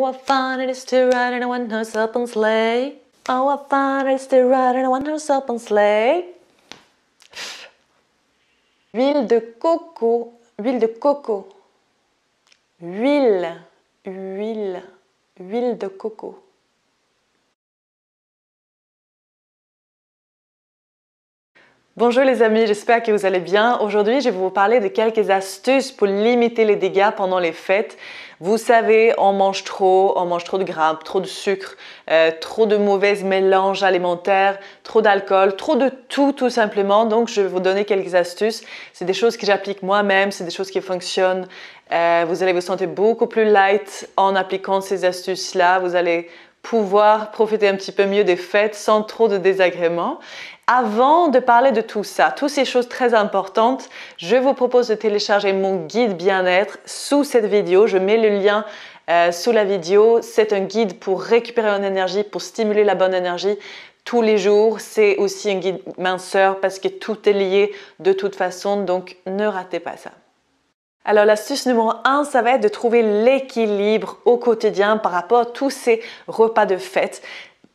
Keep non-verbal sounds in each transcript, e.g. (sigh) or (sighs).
Oh, what fun it is to ride in a one-horse open sleigh. Oh, what fun it is to ride in a one-horse open sleigh. Huile (sighs) de coco, huile de coco. Huile, huile, huile de coco. Bonjour les amis, j'espère que vous allez bien. Aujourd'hui, je vais vous parler de quelques astuces pour limiter les dégâts pendant les fêtes. Vous savez, on mange trop, on mange trop de gras, trop de sucre, euh, trop de mauvais mélanges alimentaires, trop d'alcool, trop de tout tout simplement. Donc je vais vous donner quelques astuces. C'est des choses que j'applique moi-même, c'est des choses qui fonctionnent. Euh, vous allez vous sentir beaucoup plus light en appliquant ces astuces-là. Vous allez pouvoir profiter un petit peu mieux des fêtes sans trop de désagréments. Avant de parler de tout ça, toutes ces choses très importantes, je vous propose de télécharger mon guide bien-être sous cette vidéo. Je mets le lien euh, sous la vidéo. C'est un guide pour récupérer en énergie, pour stimuler la bonne énergie tous les jours. C'est aussi un guide minceur parce que tout est lié de toute façon, donc ne ratez pas ça. Alors l'astuce numéro 1, ça va être de trouver l'équilibre au quotidien par rapport à tous ces repas de fête.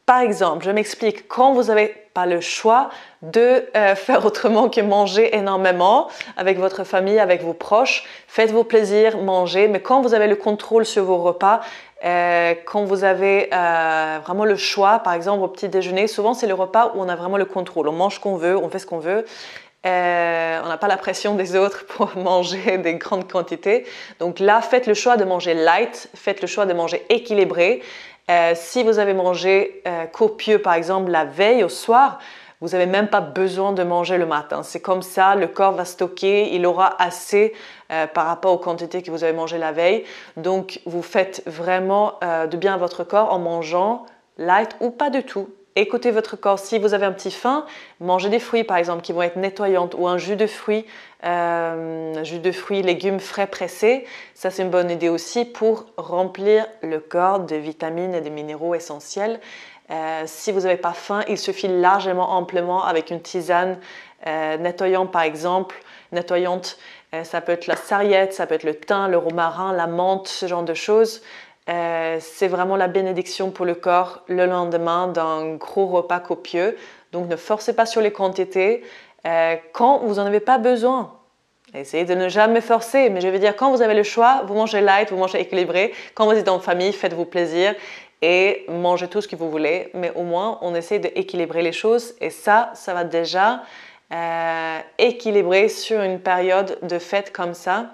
Par exemple, je m'explique, quand vous avez pas le choix de euh, (laughs) faire autrement que manger énormément avec votre famille, avec vos proches. faites vos plaisirs, mangez, mais quand vous avez le contrôle sur vos repas, euh, quand vous avez euh, vraiment le choix, par exemple au petit déjeuner, souvent c'est le repas où on a vraiment le contrôle. On mange ce qu'on veut, on fait ce qu'on veut. on n'a pas la pression des autres (laughs) pour manger des grandes quantités. Donc là, faites le choix de manger light, faites le choix de manger équilibré. Euh, si vous avez mangé euh, copieux, par exemple, la veille au soir, vous n'avez même pas besoin de manger le matin. C'est comme ça, le corps va stocker, il aura assez euh, par rapport aux quantités que vous avez mangées la veille. Donc, vous faites vraiment de bien à votre corps en mangeant light ou pas du tout écoutez votre corps. Si vous avez un petit faim, mangez des fruits par exemple qui vont être nettoyants ou un jus de fruits, euh, jus de fruits, légumes frais pressés. Ça c'est une bonne idée aussi pour remplir le corps de vitamines et de minéraux essentiels. Euh, si vous n'avez pas faim, il se suffit largement, amplement avec une tisane euh, nettoyante par exemple, nettoyante. ça peut être la sarriette, ça peut être le thym, le romarin, la menthe, ce genre de choses. Euh, c'est vraiment la bénédiction pour le corps le lendemain d'un gros repas copieux. Donc ne forcez pas sur les quantités euh, quand vous n'en avez pas besoin. Essayez de ne jamais forcer, mais je veux dire, quand vous avez le choix, vous mangez light, vous mangez équilibré. Quand vous êtes en famille, faites-vous plaisir et mangez tout ce que vous voulez. Mais au moins, on essaie d'équilibrer les choses et ça, ça va déjà euh, équilibrer sur une période de fête comme ça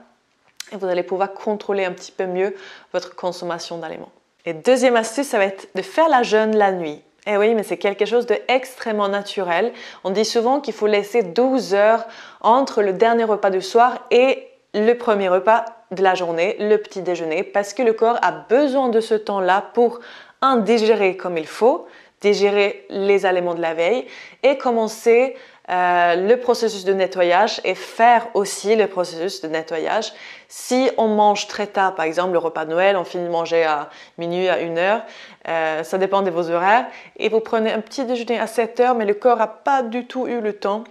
et vous allez pouvoir contrôler un petit peu mieux votre consommation d'aliments. Et deuxième astuce, ça va être de faire la jeûne la nuit. Eh oui, mais c'est quelque chose d'extrêmement naturel. On dit souvent qu'il faut laisser 12 heures entre le dernier repas du soir et le premier repas de la journée, le petit déjeuner, parce que le corps a besoin de ce temps-là pour indigérer comme il faut, digérer les aliments de la veille et commencer euh, le processus de nettoyage et faire aussi le processus de nettoyage. Si on mange très tard, par exemple le repas de Noël, on finit de manger à minuit, à une heure, euh, ça dépend de vos horaires, et vous prenez un petit déjeuner à 7 heures, mais le corps n'a pas du tout eu le temps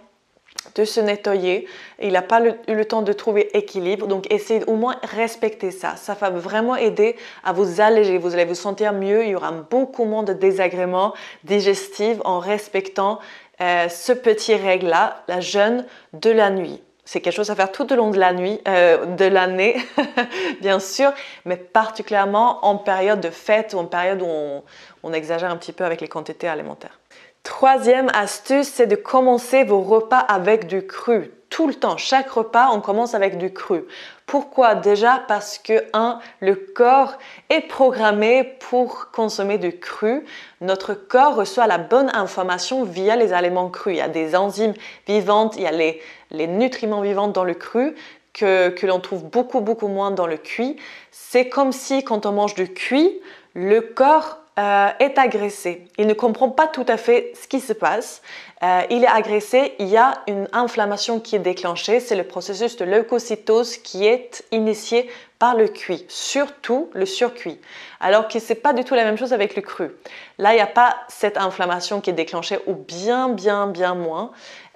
de se nettoyer. Il n'a pas eu le temps de trouver équilibre. Donc essayez au moins respecter ça. Ça va vraiment aider à vous alléger. Vous allez vous sentir mieux. Il y aura beaucoup moins de désagréments digestifs en respectant euh, ce petit règle-là, la jeûne de la nuit. C'est quelque chose à faire tout au long de la nuit, euh, de l'année, (laughs) bien sûr, mais particulièrement en période de fête ou en période où on, on exagère un petit peu avec les quantités alimentaires. Troisième astuce, c'est de commencer vos repas avec du cru tout le temps, chaque repas, on commence avec du cru. Pourquoi Déjà parce que 1. Le corps est programmé pour consommer du cru. Notre corps reçoit la bonne information via les aliments crus. Il y a des enzymes vivantes, il y a les, nutriments vivants dans le cru que, que l'on trouve beaucoup beaucoup moins dans le cuit. C'est comme si quand on mange du cuit, le corps euh, est agressé. Il ne comprend pas tout à fait ce qui se passe. Euh, il est agressé, il y a une inflammation qui est déclenchée. C'est le processus de leucocytose qui est initié par le cuit, surtout le surcuit. Alors que n'est pas du tout la même chose avec le cru. Là, il n'y a pas cette inflammation qui est déclenchée ou bien, bien, bien moins.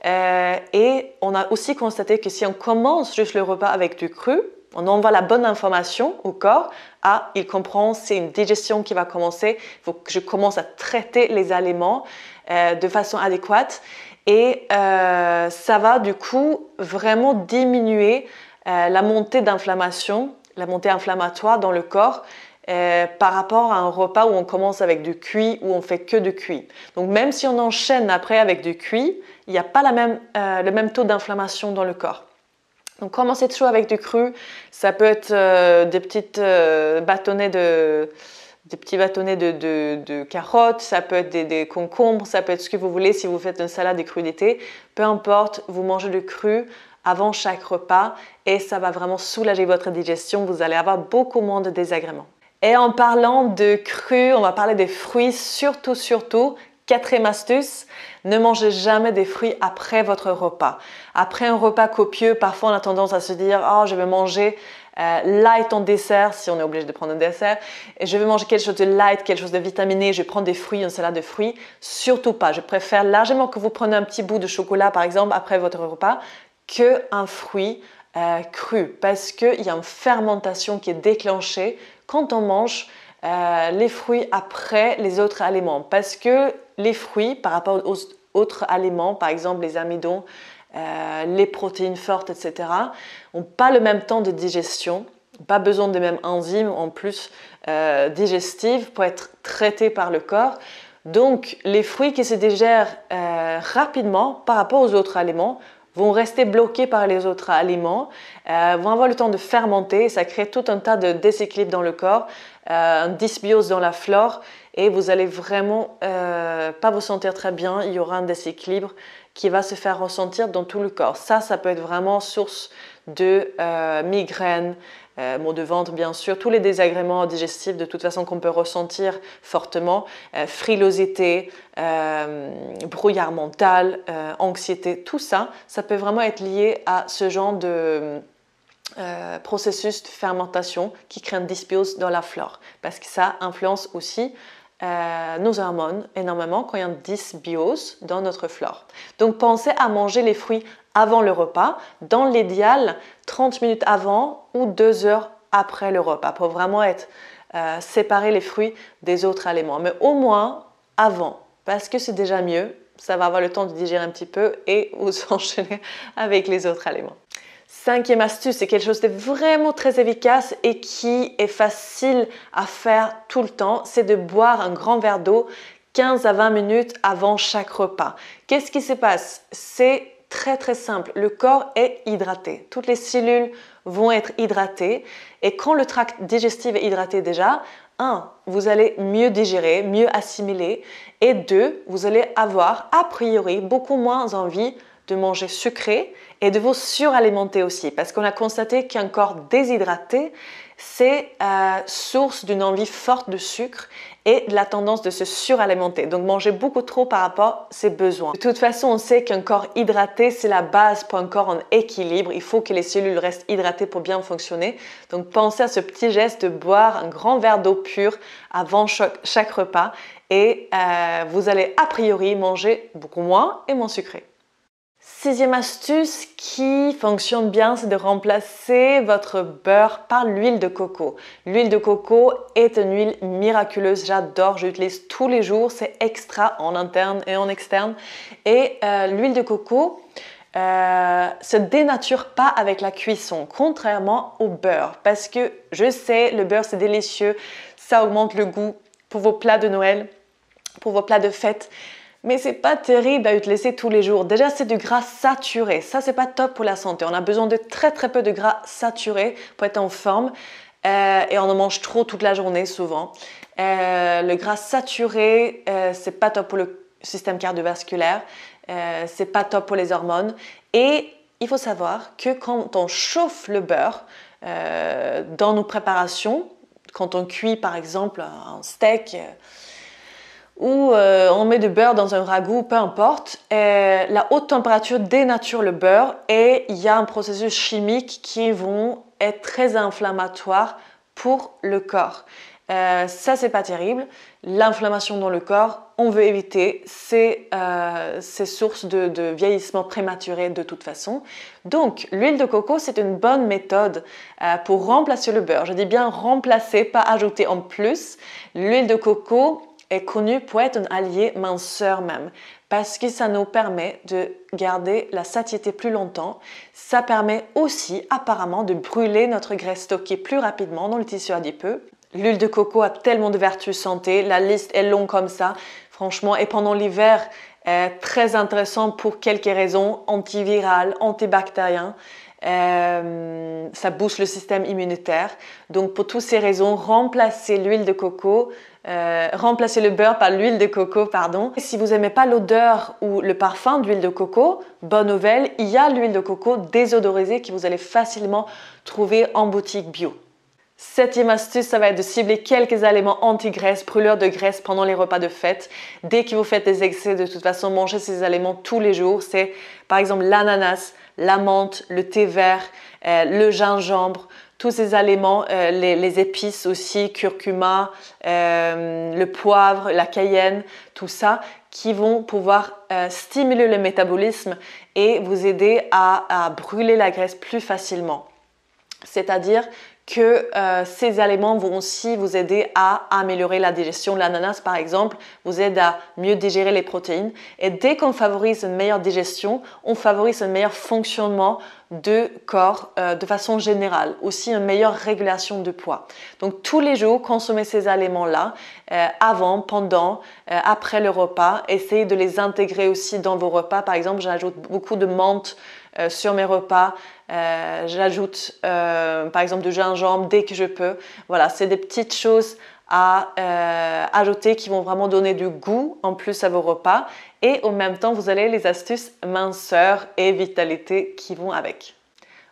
Euh, et on a aussi constaté que si on commence juste le repas avec du cru, on envoie la bonne information au corps. Ah, il comprend, c'est une digestion qui va commencer. Il faut que je commence à traiter les aliments euh, de façon adéquate. Et euh, ça va du coup vraiment diminuer euh, la montée d'inflammation, la montée inflammatoire dans le corps par rapport à un repas où on commence avec du cuit, ou on fait que du cuit. Donc même si on enchaîne après avec du cuit, il n'y a pas le même taux d'inflammation dans le corps. Donc commencez toujours avec du cru, ça peut être euh, des petites euh, bâtonnets de des petits bâtonnets de, carottes, ça peut être des, concombres, ça peut être ce que vous voulez si vous faites une salade de crudités. Peu importe, vous mangez du cru avant chaque repas et ça va vraiment soulager votre digestion, vous allez avoir beaucoup moins de désagréments. Et en parlant de cru, on va parler des fruits, surtout, surtout Quatrième astuce, ne mangez jamais des fruits après votre repas. Après un repas copieux, parfois on a tendance à se dire « Oh, je vais manger euh, light en dessert, si on est obligé de prendre un dessert, et je vais manger quelque chose de light, quelque chose de vitaminé, je vais prendre des fruits, un salade de fruits. » Surtout pas. Je préfère largement que vous preniez un petit bout de chocolat, par exemple, après votre repas, que un fruit euh, cru, parce qu'il y a une fermentation qui est déclenchée quand on mange euh, les fruits après les autres aliments parce que les fruits par rapport aux autres aliments, par exemple les amidons, euh, les protéines fortes, etc., n'ont pas le même temps de digestion, pas besoin des mêmes enzymes en plus euh, digestives pour être traités par le corps. Donc les fruits qui se digèrent euh, rapidement par rapport aux autres aliments vont rester bloqués par les autres aliments, euh, vont avoir le temps de fermenter, ça crée tout un tas de déséquilibres dans le corps, euh, un dysbiose dans la flore, et vous allez vraiment euh, pas vous sentir très bien, il y aura un déséquilibre qui va se faire ressentir dans tout le corps. Ça, ça peut être vraiment source de migraines, euh, de ventre bien sûr, tous les désagréments digestifs de toute façon qu'on peut ressentir fortement, euh, frilosité, euh, brouillard mental, euh, anxiété, tout ça, ça peut vraiment être lié à ce genre de... processus de fermentation qui crée un dysbiose dans la flore parce que ça influence aussi nos hormones énormément quand il y a un dysbiose dans notre flore. Donc pensez à manger les fruits avant le repas, dans l'idéal 30 minutes avant ou 2 heures après le repas pour vraiment être euh, séparer les fruits des autres aliments, mais au moins avant parce que c'est déjà mieux, ça va avoir le temps de digérer un petit peu et vous (laughs) enchaîner avec les autres aliments. Cinquième astuce, c'est quelque chose de vraiment très efficace et qui est facile à faire tout le temps, c'est de boire un grand verre d'eau 15 à 20 minutes avant chaque repas. Qu'est-ce qui se passe C'est très très simple. Le corps est hydraté. Toutes les cellules vont être hydratées. Et quand le tract digestif est hydraté déjà, un, Vous allez mieux digérer, mieux assimiler. Et deux, Vous allez avoir, a priori, beaucoup moins envie de manger sucré et de vous suralimenter aussi. Parce qu'on a constaté qu'un corps déshydraté, c'est euh, source d'une envie forte de sucre et la tendance de se suralimenter, donc manger beaucoup trop par rapport à ses besoins. De toute façon, on sait qu'un corps hydraté, c'est la base pour un corps en équilibre. Il faut que les cellules restent hydratées pour bien fonctionner. Donc pensez à ce petit geste de boire un grand verre d'eau pure avant chaque repas et euh, vous allez a priori manger beaucoup moins et moins sucré. Sixième astuce qui fonctionne bien, c'est de remplacer votre beurre par l'huile de coco. L'huile de coco est une huile miraculeuse, j'adore, je l'utilise tous les jours, c'est extra en interne et en externe. Et euh, l'huile de coco, ne euh, se dénature pas avec la cuisson, contrairement au beurre. Parce que je sais, le beurre c'est délicieux, ça augmente le goût pour vos plats de Noël, pour vos plats de fête, mais c'est pas terrible à utiliser tous les jours. Déjà, c'est du gras saturé. Ça, n'est pas top pour la santé. On a besoin de très très peu de gras saturé pour être en forme. Euh, et on en mange trop toute la journée souvent. Euh, le gras saturé, euh, c'est pas top pour le système cardiovasculaire, euh, c'est pas top pour les hormones. Et il faut savoir que quand on chauffe le beurre dans nos préparations, quand on cuit par exemple un steak, ou euh, on met du beurre dans un ragoût, peu importe, la haute température dénature le beurre et il y a un processus chimique qui vont être très inflammatoire pour le corps. Euh, ça, c'est pas terrible. L'inflammation dans le corps, on veut éviter ces, euh, sources de, vieillissement prématuré de toute façon. Donc, l'huile de coco, c'est une bonne méthode pour remplacer le beurre. Je dis bien remplacer, pas ajouter en plus. L'huile de coco, connu pour être un allié minceur même, parce que ça nous permet de garder la satiété plus longtemps. Ça permet aussi apparemment de brûler notre graisse stockée plus rapidement dans le tissu adipeux. L'huile de coco a tellement de vertus santé, la liste est longue comme ça, franchement, et pendant l'hiver, très intéressant pour quelques raisons, antivirales antibactérien. Euh, ça booste le système immunitaire. Donc pour toutes ces raisons, remplacer l'huile de coco euh, remplacer remplacez le beurre par l'huile de coco, pardon. si vous n'aimez pas l'odeur ou le parfum d'huile de coco, bonne nouvelle, il y a l'huile de coco désodorisée que vous allez facilement trouver en boutique bio. Septième astuce, ça va être de cibler quelques aliments anti-graisse, brûleurs de graisse pendant les repas de fête. Dès que vous faites des excès, de toute façon, manger ces aliments tous les jours, c'est par exemple l'ananas, la menthe, le thé vert, euh, le gingembre, tous ces aliments, euh, les, épices aussi, curcuma, euh, le poivre, la cayenne, tout ça, qui vont pouvoir euh, stimuler le métabolisme et vous aider à brûler la graisse plus facilement. C'est-à-dire que euh, ces aliments vont aussi vous aider à améliorer la digestion. L'ananas, par exemple, vous aide à mieux digérer les protéines. Et dès qu'on favorise une meilleure digestion, on favorise un meilleur fonctionnement du corps euh, de façon générale, aussi une meilleure régulation de poids. Donc tous les jours, consommez ces aliments-là, euh, avant, pendant, après le repas, essayez de les intégrer aussi dans vos repas. Par exemple, j'ajoute beaucoup de menthe sur mes repas, euh, j'ajoute euh, par exemple du gingembre dès que je peux. Voilà, c'est des petites choses à euh, ajouter qui vont vraiment donner du goût en plus à vos repas et en même temps vous allez les astuces minceur et vitalité qui vont avec.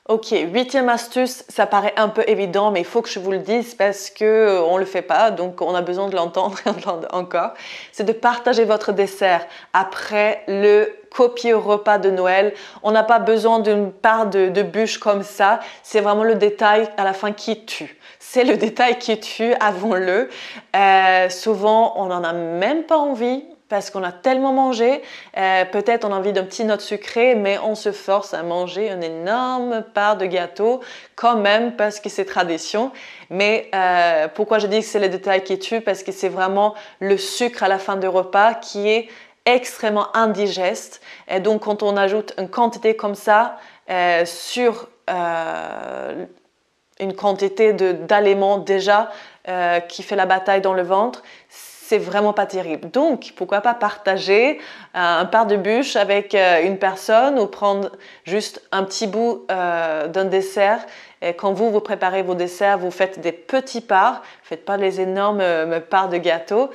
Ok, huitième astuce, ça paraît un peu évident, mais il faut que je vous le dise parce que euh, on le fait pas, donc on a besoin de l'entendre (laughs) encore. C'est de partager votre dessert après le copier repas de Noël. On n'a pas besoin d'une part de, bûche comme ça. C'est vraiment le détail à la fin qui tue. C'est le (laughs) détail qui tue, avant le euh, souvent, on n'en a même pas envie parce qu'on a tellement mangé, euh, peut-être on a envie d'un petit note sucré, mais on se force à manger une énorme part de gâteau quand même parce que c'est tradition. Mais euh, pourquoi je dis que c'est les détails qui tue Parce que c'est vraiment le sucre à la fin du repas qui est extrêmement indigeste. Et donc quand on ajoute une quantité comme ça euh, sur une quantité d'aliments déjà qui fait la bataille dans le ventre, c'est vraiment pas terrible. Donc, pourquoi pas partager euh, un part de bûche avec euh, une personne ou prendre juste un petit bout euh, d'un dessert. Et quand vous, vous préparez vos desserts, vous faites des petits parts, faites pas les énormes parts de gâteau.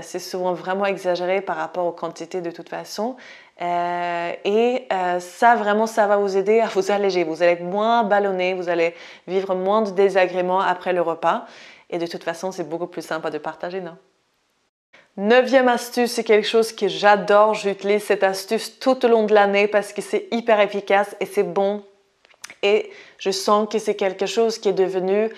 c'est souvent vraiment exagéré par rapport aux quantités de toute façon. et ça, vraiment, ça va vous aider à vous alléger. Vous allez être moins ballonné, vous allez vivre moins de désagréments après le repas. Et de toute façon, c'est beaucoup plus sympa de partager, non Neuvième astuce, c'est quelque chose que j'adore. J'utilise cette astuce tout au long de l'année parce que c'est hyper efficace et c'est bon. Et je sens que c'est quelque chose qui est devenu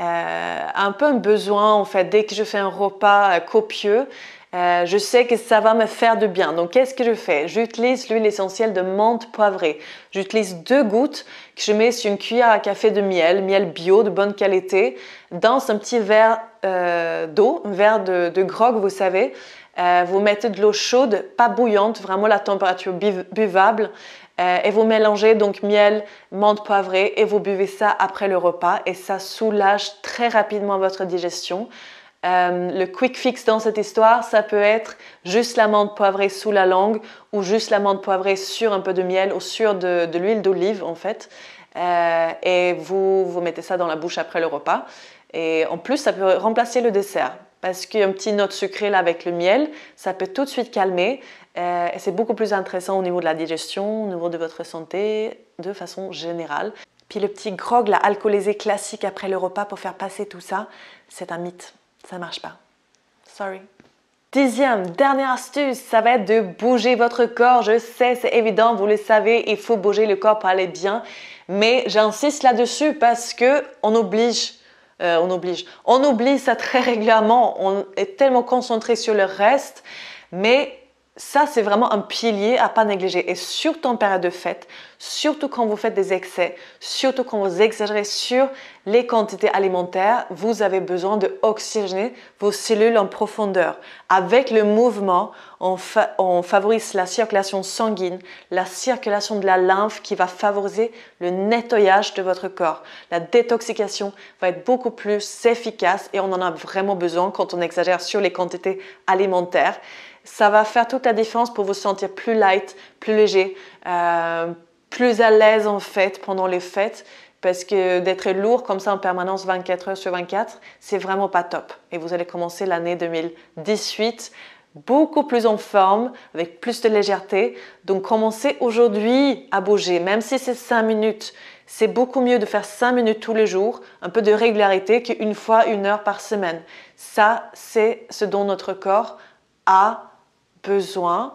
euh, un peu un besoin en fait. Dès que je fais un repas euh, copieux, euh, je sais que ça va me faire du bien. Donc qu'est-ce que je fais J'utilise l'huile essentielle de menthe poivrée. J'utilise deux gouttes que je mets sur une cuillère à café de miel, miel bio de bonne qualité, dans un petit verre euh, d'eau, un verre de, grog, vous savez. Euh, vous mettez de l'eau chaude, pas bouillante, vraiment la température buvable. Euh, et vous mélangez donc miel, menthe poivrée et vous buvez ça après le repas. Et ça soulage très rapidement votre digestion. le quick fix dans cette histoire, ça peut être juste la menthe poivrée sous la langue ou juste la menthe poivrée sur un peu de miel ou sur de, l'huile d'olive en fait. et vous, vous mettez ça dans la bouche après le repas. Et en plus, ça peut remplacer le dessert. Parce qu'une petite note sucrée là avec le miel, ça peut tout de suite calmer. Euh, et c'est beaucoup plus intéressant au niveau de la digestion, au niveau de votre santé, de façon générale. Puis le petit grog, la alcoolisé classique après le repas pour faire passer tout ça, c'est un mythe. Ça marche pas. Sorry. Dixième, dernière astuce, ça va être de bouger votre corps. Je sais, c'est évident, vous le savez, il faut bouger le corps pour aller bien. Mais j'insiste là-dessus parce que on oblige euh, on oblige. On oublie ça très (laughs) régulièrement, on est tellement concentré sur le reste, mais ça, c'est vraiment un pilier à pas négliger. Et surtout en période de fête, surtout quand vous faites des excès, surtout quand vous exagérez sur les quantités alimentaires, vous avez besoin de vos cellules en profondeur. Avec le mouvement, on favorise la circulation sanguine, la circulation de la lymphe qui va favoriser le nettoyage de votre corps. La détoxication va être beaucoup plus efficace et on en a vraiment besoin quand on exagère sur les quantités alimentaires ça va faire toute la différence pour vous sentir plus light, plus léger, euh, plus à l'aise en fait pendant les fêtes. Parce que d'être lourd comme ça en permanence 24 heures sur 24, c'est vraiment pas top. Et vous allez commencer l'année 2018 beaucoup plus en forme, avec plus de légèreté. Donc commencez aujourd'hui à bouger, même si c'est 5 minutes. C'est beaucoup mieux de faire 5 minutes tous les jours, un peu de régularité, qu'une fois une heure par semaine. Ça, c'est ce dont notre corps a besoin,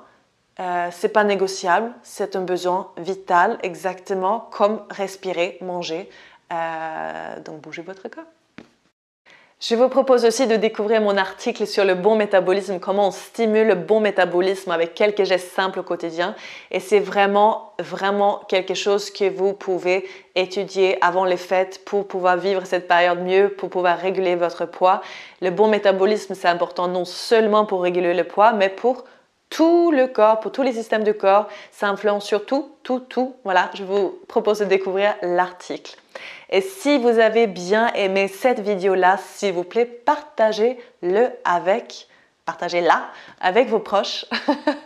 euh, c'est pas négociable, c'est un besoin vital, exactement comme respirer, manger. Euh, donc bougez votre corps. Je vous propose aussi de découvrir mon article sur le bon métabolisme, comment on stimule le bon métabolisme avec quelques gestes simples au quotidien. Et c'est vraiment, vraiment quelque chose que vous pouvez étudier avant les fêtes pour pouvoir vivre cette période mieux, pour pouvoir réguler votre poids. Le bon métabolisme, c'est important non seulement pour réguler le poids, mais pour tout le corps, pour tous les systèmes de corps. Ça influence sur tout, tout, tout. Voilà, je vous propose de découvrir l'article. Et si vous avez bien aimé cette vidéo-là, s'il vous plaît, partagez-le avec partagez-la avec vos proches.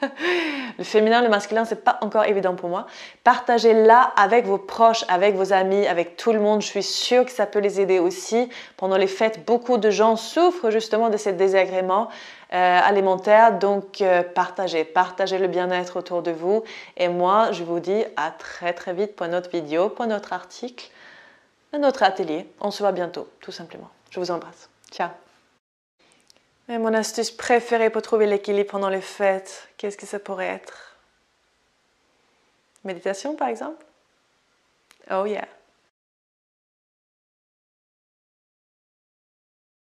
(laughs) le féminin, le masculin, c'est pas encore évident pour moi. Partagez-la avec vos proches, avec vos amis, avec tout le monde. Je suis sûre que ça peut les aider aussi. Pendant les fêtes, beaucoup de gens souffrent justement de ces désagréments euh, alimentaires. Donc euh, partagez, partagez le bien-être autour de vous. Et moi, je vous dis à très très vite pour notre vidéo, pour notre article, un notre atelier. On se voit bientôt, tout simplement. Je vous embrasse. Ciao et mon astuce préférée pour trouver l'équilibre pendant les fêtes, qu'est-ce que ça pourrait être Méditation par exemple Oh yeah